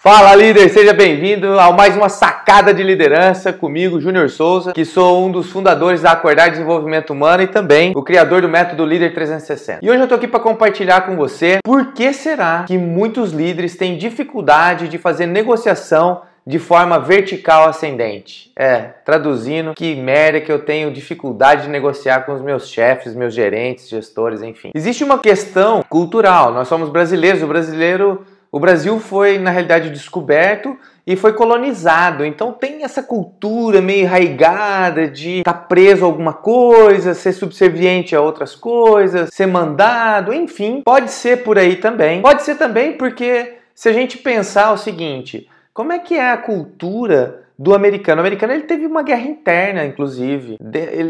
Fala líder, seja bem-vindo a mais uma sacada de liderança comigo, Júnior Souza, que sou um dos fundadores da Acordar Desenvolvimento Humano e também o criador do método Líder 360. E hoje eu tô aqui para compartilhar com você por que será que muitos líderes têm dificuldade de fazer negociação de forma vertical ascendente. É, traduzindo, que merda que eu tenho dificuldade de negociar com os meus chefes, meus gerentes, gestores, enfim. Existe uma questão cultural. Nós somos brasileiros, o brasileiro o Brasil foi, na realidade, descoberto e foi colonizado. Então tem essa cultura meio arraigada de estar tá preso a alguma coisa, ser subserviente a outras coisas, ser mandado, enfim. Pode ser por aí também. Pode ser também porque se a gente pensar o seguinte, como é que é a cultura do americano? O americano ele teve uma guerra interna, inclusive.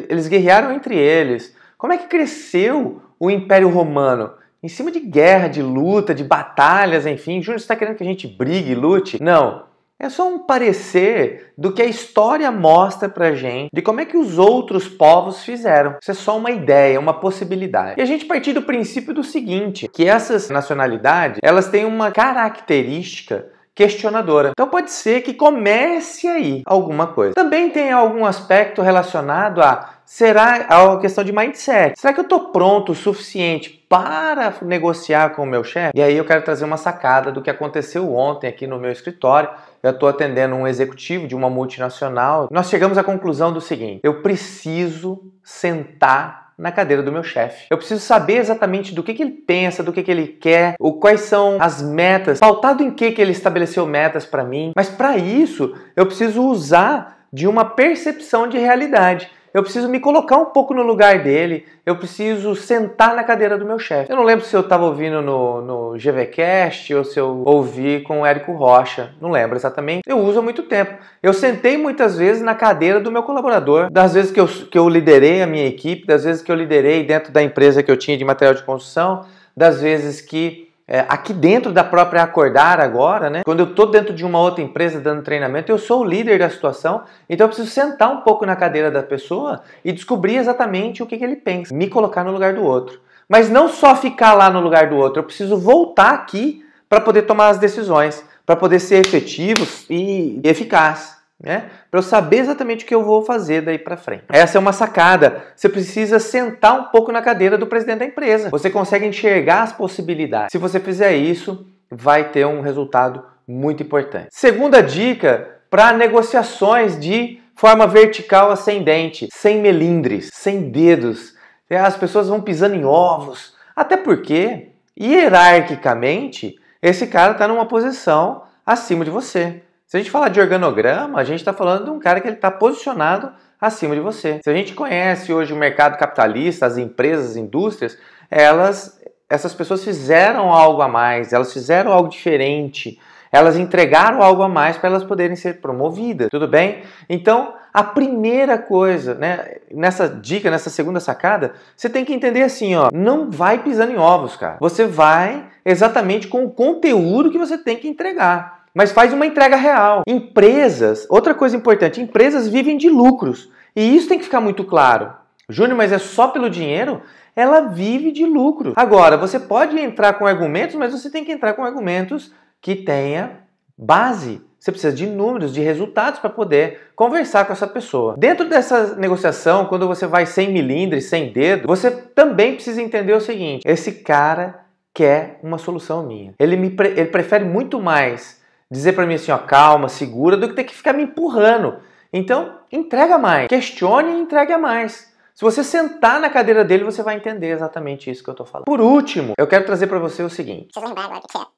eles guerrearam entre eles. Como é que cresceu o Império Romano? Em cima de guerra, de luta, de batalhas, enfim. Júnior, você está querendo que a gente brigue, lute? Não. É só um parecer do que a história mostra pra gente de como é que os outros povos fizeram. Isso é só uma ideia, uma possibilidade. E a gente partir do princípio do seguinte, que essas nacionalidades, elas têm uma característica questionadora. Então pode ser que comece aí alguma coisa. Também tem algum aspecto relacionado a será a questão de mindset. Será que eu estou pronto o suficiente para negociar com o meu chefe. E aí eu quero trazer uma sacada do que aconteceu ontem aqui no meu escritório. Eu estou atendendo um executivo de uma multinacional. Nós chegamos à conclusão do seguinte: eu preciso sentar na cadeira do meu chefe. Eu preciso saber exatamente do que, que ele pensa, do que, que ele quer, o quais são as metas, pautado em que, que ele estabeleceu metas para mim. Mas para isso, eu preciso usar de uma percepção de realidade eu preciso me colocar um pouco no lugar dele, eu preciso sentar na cadeira do meu chefe. Eu não lembro se eu estava ouvindo no, no GVCast ou se eu ouvi com o Érico Rocha, não lembro exatamente. Eu uso há muito tempo. Eu sentei muitas vezes na cadeira do meu colaborador, das vezes que eu, que eu liderei a minha equipe, das vezes que eu liderei dentro da empresa que eu tinha de material de construção, das vezes que é, aqui dentro da própria Acordar agora, né? Quando eu estou dentro de uma outra empresa dando treinamento, eu sou o líder da situação, então eu preciso sentar um pouco na cadeira da pessoa e descobrir exatamente o que, que ele pensa, me colocar no lugar do outro. Mas não só ficar lá no lugar do outro, eu preciso voltar aqui para poder tomar as decisões, para poder ser efetivo e eficaz né? Para eu saber exatamente o que eu vou fazer daí para frente. Essa é uma sacada. Você precisa sentar um pouco na cadeira do presidente da empresa. Você consegue enxergar as possibilidades. Se você fizer isso, vai ter um resultado muito importante. Segunda dica para negociações de forma vertical ascendente, sem melindres, sem dedos. As pessoas vão pisando em ovos, até porque hierarquicamente esse cara está numa posição acima de você. Se a gente falar de organograma, a gente está falando de um cara que ele está posicionado acima de você. Se a gente conhece hoje o mercado capitalista, as empresas, as indústrias, elas, essas pessoas fizeram algo a mais, elas fizeram algo diferente, elas entregaram algo a mais para elas poderem ser promovidas, tudo bem? Então, a primeira coisa, né, nessa dica, nessa segunda sacada, você tem que entender assim, ó, não vai pisando em ovos, cara. Você vai exatamente com o conteúdo que você tem que entregar mas faz uma entrega real. Empresas, outra coisa importante, empresas vivem de lucros. E isso tem que ficar muito claro. Júnior, mas é só pelo dinheiro? Ela vive de lucro. Agora, você pode entrar com argumentos, mas você tem que entrar com argumentos que tenha base. Você precisa de números, de resultados para poder conversar com essa pessoa. Dentro dessa negociação, quando você vai sem milindre, sem dedo, você também precisa entender o seguinte: esse cara quer uma solução minha. Ele, me pre ele prefere muito mais dizer para mim assim, ó, calma, segura, do que ter que ficar me empurrando. Então, entrega mais. Questione e a mais. Se você sentar na cadeira dele, você vai entender exatamente isso que eu tô falando. Por último, eu quero trazer para você o seguinte. Preciso lembrar agora que é. Eu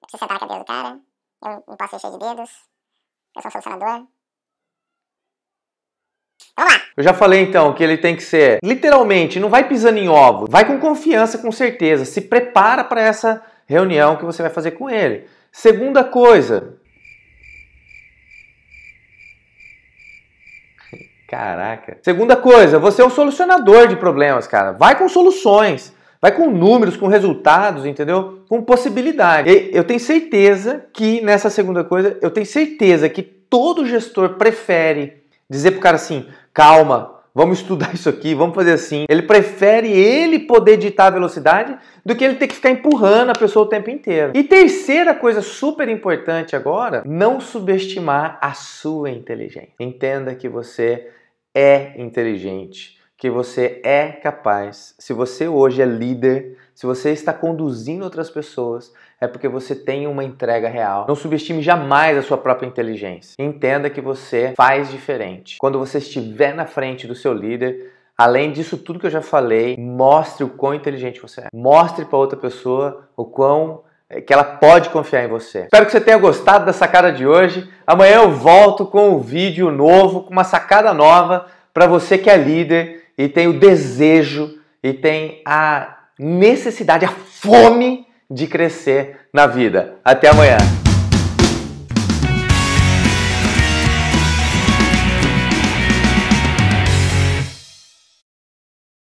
preciso sentar na cadeira do cara, eu não posso cheio de dedos, eu sou um solucionador, eu já falei então que ele tem que ser literalmente, não vai pisando em ovo, vai com confiança, com certeza, se prepara para essa reunião que você vai fazer com ele. Segunda coisa. Caraca. Segunda coisa, você é um solucionador de problemas, cara. Vai com soluções. Vai com números, com resultados, entendeu? Com possibilidade. Eu tenho certeza que nessa segunda coisa, eu tenho certeza que todo gestor prefere dizer pro cara assim: calma, vamos estudar isso aqui, vamos fazer assim. Ele prefere ele poder ditar a velocidade do que ele ter que ficar empurrando a pessoa o tempo inteiro. E terceira coisa super importante agora, não subestimar a sua inteligência. Entenda que você é inteligente que você é capaz. Se você hoje é líder, se você está conduzindo outras pessoas, é porque você tem uma entrega real. Não subestime jamais a sua própria inteligência. Entenda que você faz diferente. Quando você estiver na frente do seu líder, além disso tudo que eu já falei, mostre o quão inteligente você é. Mostre para outra pessoa o quão eh, que ela pode confiar em você. Espero que você tenha gostado da sacada de hoje. Amanhã eu volto com um vídeo novo, com uma sacada nova para você que é líder e tem o desejo, e tem a necessidade, a fome de crescer na vida. Até amanhã!